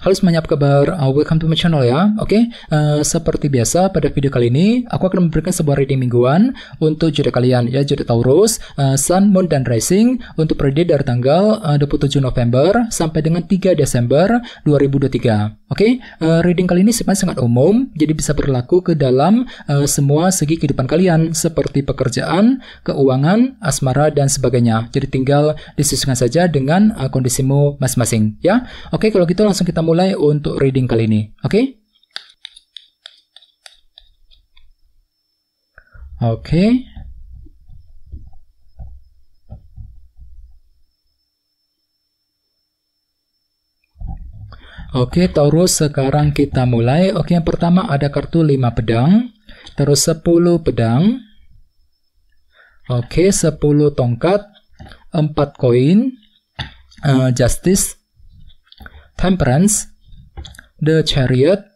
Halo semuanya, apa kabar? Uh, welcome to my channel ya. Oke, okay? uh, seperti biasa pada video kali ini aku akan memberikan sebuah reading mingguan untuk jodoh kalian ya jodoh Taurus, uh, Sun, Moon dan Rising untuk periode dari tanggal uh, 27 November sampai dengan 3 Desember 2023. Oke, okay? uh, eh, reading kali ini sebenarnya sangat umum, jadi bisa berlaku ke dalam uh, semua segi kehidupan kalian, seperti pekerjaan, keuangan, asmara, dan sebagainya. Jadi tinggal disesuaikan saja dengan uh, kondisimu masing-masing, ya. Oke, okay, kalau gitu langsung kita mulai untuk reading kali ini, oke? Okay? Oke, Oke, okay, Taurus, sekarang kita mulai. Oke, okay, yang pertama ada kartu 5 pedang, terus 10 pedang. Oke, okay, 10 tongkat, 4 koin, uh, Justice, Temperance, The Chariot,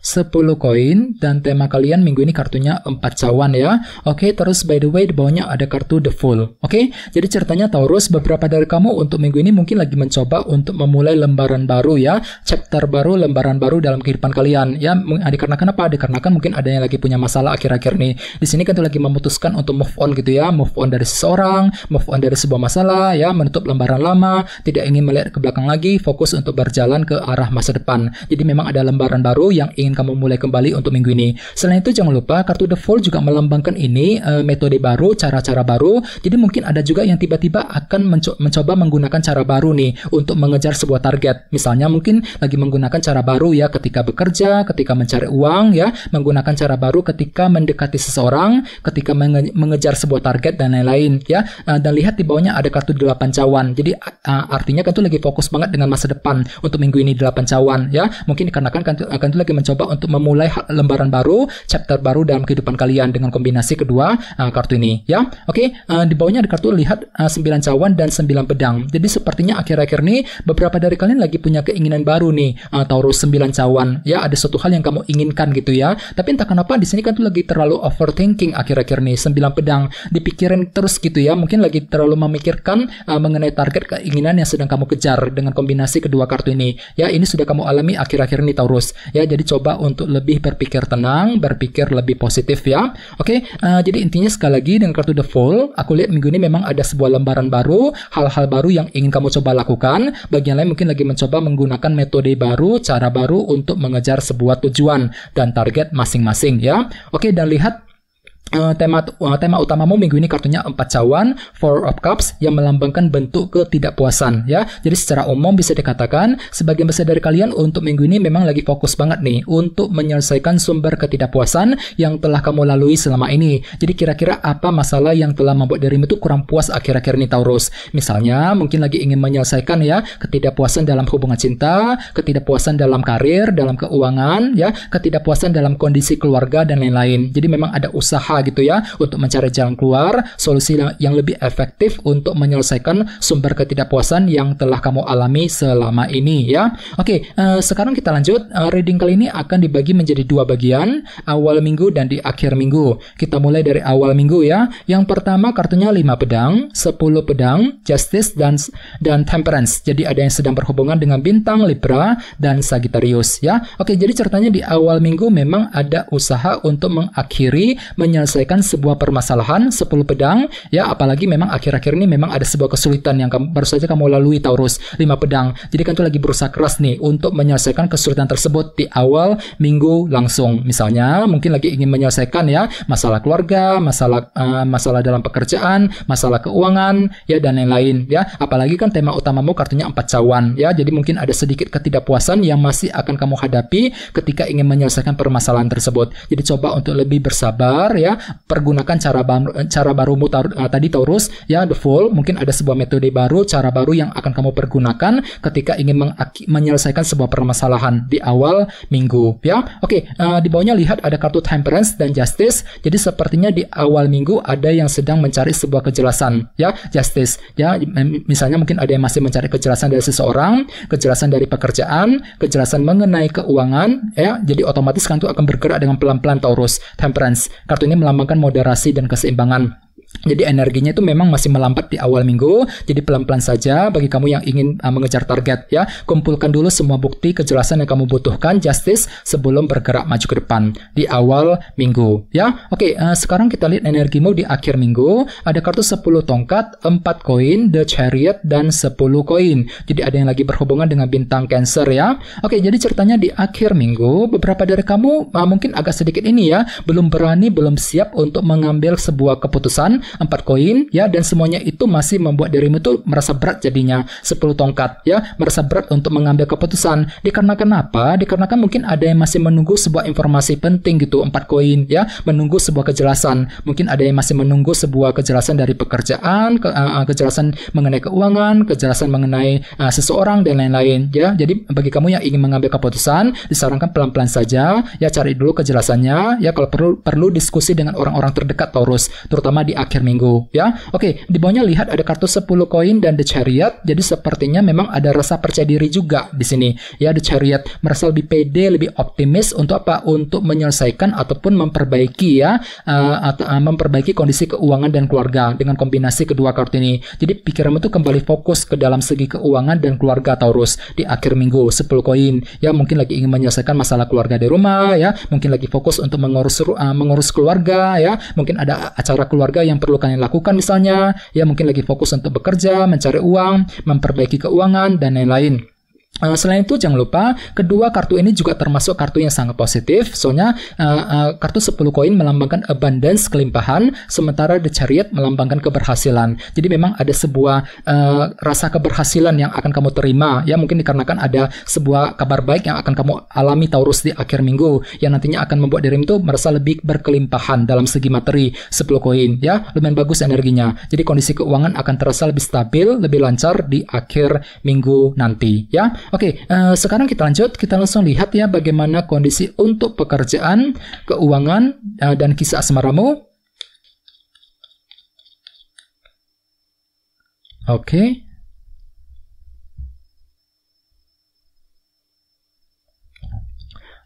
10 koin dan tema kalian minggu ini kartunya 4 cawan ya. Oke, okay, terus by the way di bawahnya ada kartu The full Oke, okay? jadi ceritanya Taurus beberapa dari kamu untuk minggu ini mungkin lagi mencoba untuk memulai lembaran baru ya, chapter baru, lembaran baru dalam kehidupan kalian ya. Dikarenakan apa? Dikarenakan mungkin ada yang lagi punya masalah akhir-akhir nih. Di sini kan tuh lagi memutuskan untuk move on gitu ya, move on dari seseorang, move on dari sebuah masalah ya, menutup lembaran lama, tidak ingin melihat ke belakang lagi, fokus untuk berjalan ke arah masa depan. Jadi memang ada lembaran baru yang ingin ingin kamu mulai kembali untuk minggu ini. Selain itu jangan lupa kartu default juga melambangkan ini uh, metode baru, cara-cara baru. Jadi mungkin ada juga yang tiba-tiba akan menco mencoba menggunakan cara baru nih untuk mengejar sebuah target. Misalnya mungkin lagi menggunakan cara baru ya ketika bekerja, ketika mencari uang ya, menggunakan cara baru ketika mendekati seseorang, ketika menge mengejar sebuah target dan lain-lain ya. Uh, dan lihat di bawahnya ada kartu delapan cawan. Jadi uh, artinya kan tuh lagi fokus banget dengan masa depan untuk minggu ini delapan cawan ya. Mungkin dikarenakan kan tuh lagi mencoba mencoba untuk memulai lembaran baru, chapter baru dalam kehidupan kalian dengan kombinasi kedua uh, kartu ini ya. Oke, okay, uh, di bawahnya ada kartu lihat uh, 9 cawan dan 9 pedang. Jadi sepertinya akhir-akhir ini beberapa dari kalian lagi punya keinginan baru nih, uh, Taurus 9 cawan ya, ada satu hal yang kamu inginkan gitu ya. Tapi entah kenapa di sini kan tuh lagi terlalu overthinking akhir-akhir ini 9 pedang dipikirin terus gitu ya. Mungkin lagi terlalu memikirkan uh, mengenai target keinginan yang sedang kamu kejar dengan kombinasi kedua kartu ini. Ya, ini sudah kamu alami akhir-akhir ini Taurus. Ya, jadi coba mencoba untuk lebih berpikir tenang, berpikir lebih positif ya. Oke, okay? uh, eh, jadi intinya sekali lagi dengan kartu The Fool, aku lihat minggu ini memang ada sebuah lembaran baru, hal-hal baru yang ingin kamu coba lakukan. Bagian lain mungkin lagi mencoba menggunakan metode baru, cara baru untuk mengejar sebuah tujuan dan target masing-masing ya. Oke, okay, dan lihat Eh, tema eh, tema utamamu minggu ini kartunya empat cawan Four of Cups yang melambangkan bentuk ketidakpuasan ya. Jadi secara umum bisa dikatakan sebagian besar dari kalian untuk minggu ini memang lagi fokus banget nih untuk menyelesaikan sumber ketidakpuasan yang telah kamu lalui selama ini. Jadi kira-kira apa masalah yang telah membuat dirimu itu kurang puas akhir-akhir ini Taurus? Misalnya mungkin lagi ingin menyelesaikan ya ketidakpuasan dalam hubungan cinta, ketidakpuasan dalam karir, dalam keuangan ya, ketidakpuasan dalam kondisi keluarga dan lain-lain. Jadi memang ada usaha gitu ya untuk mencari jalan keluar, solusi yang lebih efektif untuk menyelesaikan sumber ketidakpuasan yang telah kamu alami selama ini ya. Oke, uh, sekarang kita lanjut uh, reading kali ini akan dibagi menjadi dua bagian, awal minggu dan di akhir minggu. Kita mulai dari awal minggu ya. Yang pertama kartunya lima pedang, 10 pedang, justice dan dan temperance. Jadi ada yang sedang berhubungan dengan bintang Libra dan Sagittarius ya. Oke, jadi ceritanya di awal minggu memang ada usaha untuk mengakhiri menyelesaikan menyelesaikan sebuah permasalahan 10 pedang ya apalagi memang akhir-akhir ini memang ada sebuah kesulitan yang kamu, baru saja kamu lalui Taurus 5 pedang jadi kan itu lagi berusaha keras nih untuk menyelesaikan kesulitan tersebut di awal minggu langsung misalnya mungkin lagi ingin menyelesaikan ya masalah keluarga masalah uh, masalah dalam pekerjaan masalah keuangan ya dan lain-lain ya apalagi kan tema utamamu kartunya empat cawan ya jadi mungkin ada sedikit ketidakpuasan yang masih akan kamu hadapi ketika ingin menyelesaikan permasalahan tersebut jadi coba untuk lebih bersabar ya pergunakan cara baru eh, cara baru mutar uh, tadi Taurus ya the full mungkin ada sebuah metode baru cara baru yang akan kamu pergunakan ketika ingin menyelesaikan sebuah permasalahan di awal minggu ya oke okay, uh, eh, di bawahnya lihat ada kartu temperance dan justice jadi sepertinya di awal minggu ada yang sedang mencari sebuah kejelasan ya justice ya misalnya mungkin ada yang masih mencari kejelasan dari seseorang kejelasan dari pekerjaan kejelasan mengenai keuangan ya jadi otomatis kartu akan bergerak dengan pelan-pelan Taurus temperance kartu ini melambangkan moderasi dan keseimbangan jadi energinya itu memang masih melambat di awal minggu. Jadi pelan-pelan saja bagi kamu yang ingin uh, mengejar target ya. Kumpulkan dulu semua bukti kejelasan yang kamu butuhkan justice sebelum bergerak maju ke depan di awal minggu ya. Oke, okay, uh, sekarang kita lihat energimu di akhir minggu. Ada kartu 10 tongkat, 4 koin, the chariot dan 10 koin. Jadi ada yang lagi berhubungan dengan bintang Cancer ya. Oke, okay, jadi ceritanya di akhir minggu beberapa dari kamu uh, mungkin agak sedikit ini ya, belum berani, belum siap untuk mengambil sebuah keputusan empat 4 koin ya dan semuanya itu masih membuat dirimu itu merasa berat jadinya 10 tongkat ya, merasa berat untuk mengambil keputusan. Dikarenakan apa? Dikarenakan mungkin ada yang masih menunggu sebuah informasi penting gitu, 4 koin ya, menunggu sebuah kejelasan. Mungkin ada yang masih menunggu sebuah kejelasan dari pekerjaan, ke, uh, kejelasan mengenai keuangan, kejelasan mengenai uh, seseorang dan lain-lain ya. Jadi bagi kamu yang ingin mengambil keputusan, disarankan pelan-pelan saja ya cari dulu kejelasannya ya kalau perlu perlu diskusi dengan orang-orang terdekat Taurus, terutama di akhir minggu ya. Oke, di bawahnya lihat ada kartu 10 koin dan The Chariot. Jadi sepertinya memang ada rasa percaya diri juga di sini. Ya, The Chariot merasa lebih pede, lebih optimis untuk apa? Untuk menyelesaikan ataupun memperbaiki ya uh, atau uh, memperbaiki kondisi keuangan dan keluarga dengan kombinasi kedua kartu ini. Jadi pikiranmu itu kembali fokus ke dalam segi keuangan dan keluarga Taurus di akhir minggu 10 koin. Ya, mungkin lagi ingin menyelesaikan masalah keluarga di rumah ya, mungkin lagi fokus untuk mengurus uh, mengurus keluarga ya, mungkin ada acara keluarga yang perlu kalian lakukan misalnya, ya mungkin lagi fokus untuk bekerja, mencari uang, memperbaiki keuangan, dan lain-lain. Eh, selain itu jangan lupa kedua kartu ini juga termasuk kartu yang sangat positif. Soalnya uh, uh, kartu 10 koin melambangkan abundance kelimpahan, sementara the chariot melambangkan keberhasilan. Jadi memang ada sebuah uh, rasa keberhasilan yang akan kamu terima ya mungkin dikarenakan ada sebuah kabar baik yang akan kamu alami Taurus di akhir minggu yang nantinya akan membuat dirimu itu merasa lebih berkelimpahan dalam segi materi 10 koin ya lumayan bagus energinya. Jadi kondisi keuangan akan terasa lebih stabil, lebih lancar di akhir minggu nanti ya. Oke, uh, sekarang kita lanjut. Kita langsung lihat ya bagaimana kondisi untuk pekerjaan, keuangan, uh, dan kisah asmaramu. Oke,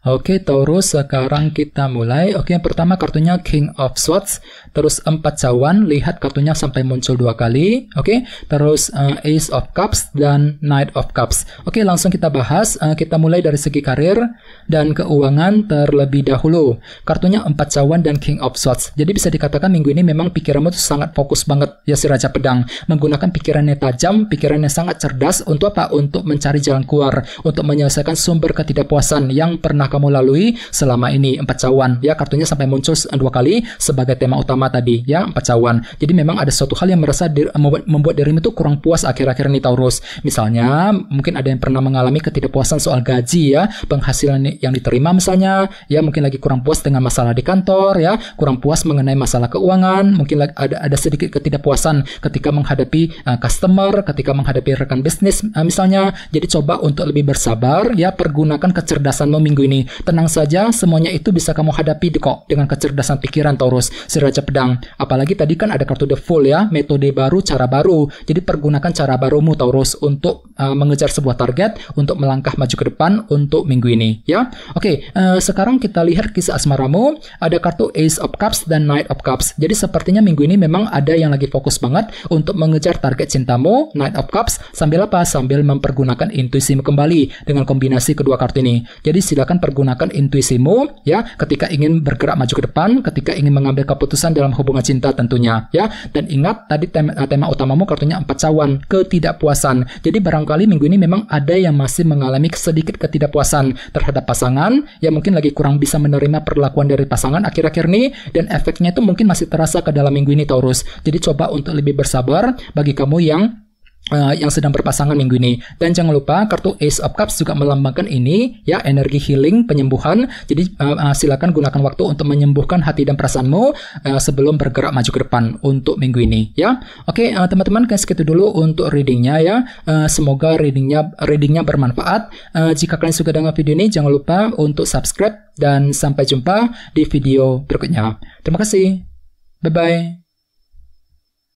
Oke, terus sekarang kita mulai. Oke, yang pertama kartunya King of Swords, terus empat cawan, lihat kartunya sampai muncul dua kali. Oke, terus uh, Ace of Cups dan Knight of Cups. Oke, langsung kita bahas. Uh, kita mulai dari segi karir dan keuangan terlebih dahulu. Kartunya empat cawan dan King of Swords. Jadi bisa dikatakan minggu ini memang pikiranmu tuh sangat fokus banget ya si Raja Pedang, menggunakan pikirannya tajam, pikirannya sangat cerdas untuk apa? Untuk mencari jalan keluar, untuk menyelesaikan sumber ketidakpuasan yang pernah kamu lalui selama ini empat cawan ya kartunya sampai muncul dua kali sebagai tema utama tadi ya empat cawan jadi memang ada suatu hal yang merasa diri, membuat, membuat dirimu tuh kurang puas akhir-akhir ini Taurus misalnya mungkin ada yang pernah mengalami ketidakpuasan soal gaji ya penghasilan yang diterima misalnya ya mungkin lagi kurang puas dengan masalah di kantor ya kurang puas mengenai masalah keuangan mungkin ada ada sedikit ketidakpuasan ketika menghadapi uh, customer ketika menghadapi rekan bisnis uh, misalnya jadi coba untuk lebih bersabar ya pergunakan kecerdasanmu minggu ini Tenang saja, semuanya itu bisa kamu hadapi kok dengan kecerdasan pikiran Taurus, si Raja Pedang. Apalagi tadi kan ada kartu The Fool ya, metode baru, cara baru. Jadi pergunakan cara barumu Taurus untuk uh, mengejar sebuah target, untuk melangkah maju ke depan untuk minggu ini ya. Oke, uh, sekarang kita lihat kisah asmaramu. Ada kartu Ace of Cups dan Knight of Cups. Jadi sepertinya minggu ini memang ada yang lagi fokus banget untuk mengejar target cintamu, Knight of Cups, sambil apa? Sambil mempergunakan intuisi kembali dengan kombinasi kedua kartu ini. Jadi silakan pergunakan intuisimu ya ketika ingin bergerak maju ke depan, ketika ingin mengambil keputusan dalam hubungan cinta tentunya ya. Dan ingat tadi tema, eh, tema utamamu kartunya empat cawan ketidakpuasan. Jadi barangkali minggu ini memang ada yang masih mengalami sedikit ketidakpuasan terhadap pasangan yang mungkin lagi kurang bisa menerima perlakuan dari pasangan akhir-akhir ini dan efeknya itu mungkin masih terasa ke dalam minggu ini Taurus. Jadi coba untuk lebih bersabar bagi kamu yang uh, yang sedang berpasangan minggu ini. Dan jangan lupa kartu Ace of Cups juga melambangkan ini ya energi healing penyembuhan. Jadi uh, uh, silakan gunakan waktu untuk menyembuhkan hati dan perasaanmu uh, sebelum bergerak maju ke depan untuk minggu ini ya. Oke okay, uh, teman-teman guys segitu dulu untuk readingnya ya. Uh, semoga readingnya readingnya bermanfaat. Uh, jika kalian suka dengan video ini jangan lupa untuk subscribe dan sampai jumpa di video berikutnya. Terima kasih. Bye bye.